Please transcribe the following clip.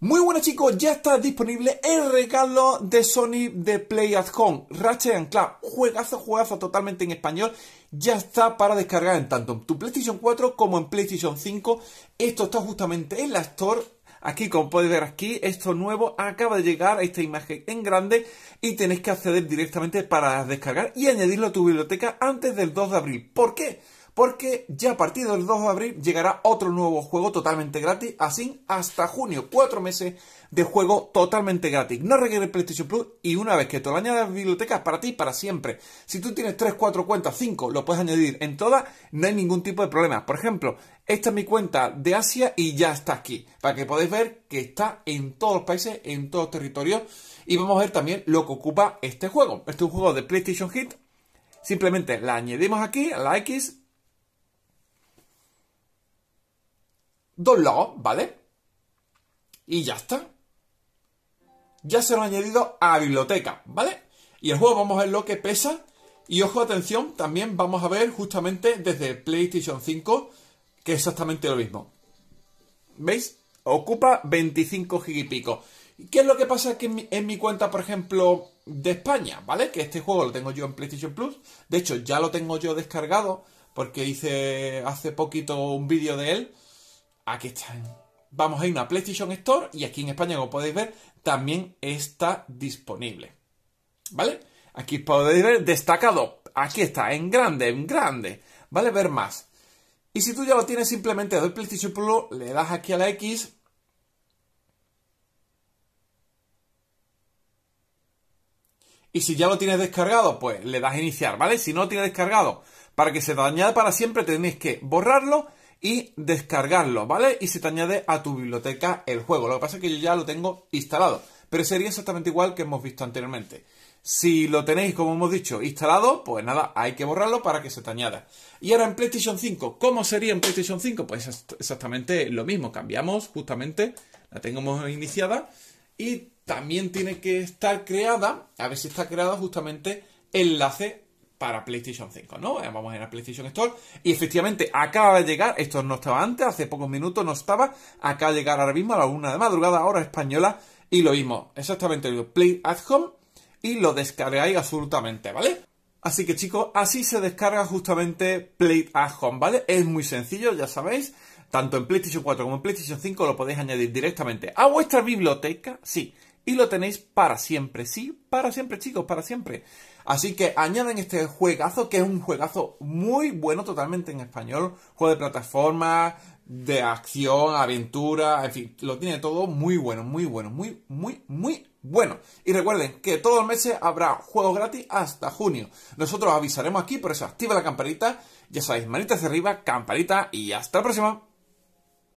Muy buenas chicos, ya está disponible el regalo de Sony de Play at Home, Ratchet Clank, juegazo, juegazo totalmente en español, ya está para descargar en tanto en tu PlayStation 4 como en PlayStation 5, esto está justamente en la Store, aquí como podéis ver aquí, esto nuevo, acaba de llegar a esta imagen en grande y tenéis que acceder directamente para descargar y añadirlo a tu biblioteca antes del 2 de abril, ¿por qué? porque ya a partir del 2 de abril llegará otro nuevo juego totalmente gratis, así hasta junio, cuatro meses de juego totalmente gratis. No requiere PlayStation Plus y una vez que te lo añadas bibliotecas para ti, para siempre. Si tú tienes 3, 4 cuentas, 5, lo puedes añadir en todas, no hay ningún tipo de problema. Por ejemplo, esta es mi cuenta de Asia y ya está aquí, para que podáis ver que está en todos los países, en todos los territorios. Y vamos a ver también lo que ocupa este juego. Este es un juego de PlayStation Hit. Simplemente la añadimos aquí, la X, dos lados, ¿vale? Y ya está. Ya se lo han añadido a la biblioteca, ¿vale? Y el juego vamos a ver lo que pesa. Y ojo, atención, también vamos a ver justamente desde PlayStation 5 que es exactamente lo mismo. ¿Veis? Ocupa 25 GB y ¿Qué es lo que pasa que en mi, en mi, cuenta, por ejemplo, de España, ¿vale? Que este juego lo tengo yo en PlayStation Plus. De hecho, ya lo tengo yo descargado porque hice hace poquito un vídeo de él aquí están. Vamos a ir a PlayStation Store y aquí en España, como podéis ver, también está disponible. ¿Vale? Aquí podéis ver destacado. Aquí está, en grande, en grande. ¿Vale? Ver más. Y si tú ya lo tienes, simplemente doy PlayStation Plus, le das aquí a la X. Y si ya lo tienes descargado, pues le das a iniciar, ¿vale? Si no lo tienes descargado, para que se dañe para siempre, tenéis que borrarlo y descargarlo, ¿vale? Y se te añade a tu biblioteca el juego. Lo que pasa es que yo ya lo tengo instalado, pero sería exactamente igual que hemos visto anteriormente. Si lo tenéis, como hemos dicho, instalado, pues nada, hay que borrarlo para que se te añada. Y ahora en PlayStation 5, ¿cómo sería en PlayStation 5? Pues exactamente lo mismo, cambiamos justamente, la tengamos iniciada y también tiene que estar creada, a ver si está creada justamente enlace para PlayStation 5, ¿no? Eh, vamos a ir a PlayStation Store. Y efectivamente, acaba de llegar, esto no estaba antes, hace pocos minutos no estaba, acaba de llegar ahora mismo a la una de madrugada, hora española, y lo vimos exactamente lo Play at Home, y lo descargáis absolutamente, ¿vale? Así que chicos, así se descarga justamente Play at Home, ¿vale? Es muy sencillo, ya sabéis, tanto en PlayStation 4 como en PlayStation 5 lo podéis añadir directamente a vuestra biblioteca, sí, y lo tenéis para siempre, sí, para siempre chicos, para siempre. Así que añaden este juegazo, que es un juegazo muy bueno, totalmente en español, juego de plataforma, de acción, aventura, en fin, lo tiene todo muy bueno, muy bueno, muy, muy, muy bueno. Y recuerden que todos los meses habrá juegos gratis hasta junio. Nosotros avisaremos aquí, por eso activa la campanita, ya sabéis, manita hacia arriba, campanita y hasta la próxima.